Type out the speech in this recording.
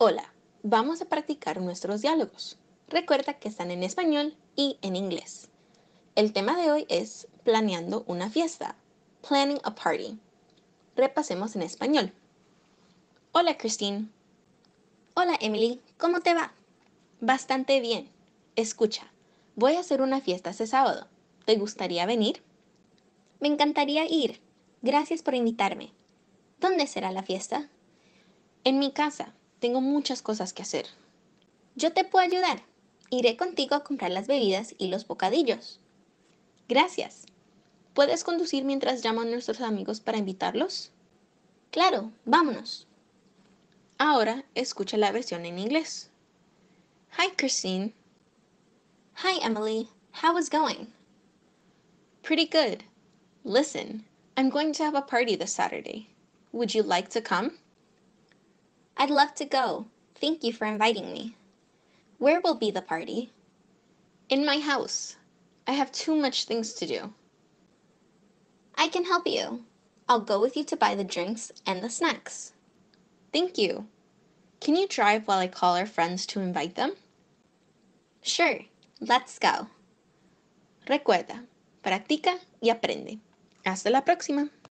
Hola, vamos a practicar nuestros diálogos. Recuerda que están en español y en inglés. El tema de hoy es planeando una fiesta, planning a party. Repasemos en español. Hola, Christine. Hola, Emily. ¿Cómo te va? Bastante bien. Escucha, voy a hacer una fiesta este sábado. ¿Te gustaría venir? Me encantaría ir. Gracias por invitarme. ¿Dónde será la fiesta? En mi casa. Tengo muchas cosas que hacer. Yo te puedo ayudar. Iré contigo a comprar las bebidas y los bocadillos. Gracias. ¿Puedes conducir mientras llamo a nuestros amigos para invitarlos? Claro, vámonos. Ahora escucha la versión en inglés. Hi, Christine. Hi, Emily. How is going? Pretty good. Listen, I'm going to have a party this Saturday. Would you like to come? I'd love to go. Thank you for inviting me. Where will be the party? In my house. I have too much things to do. I can help you. I'll go with you to buy the drinks and the snacks. Thank you. Can you drive while I call our friends to invite them? Sure, let's go. Recuerda, practica y aprende. Hasta la próxima.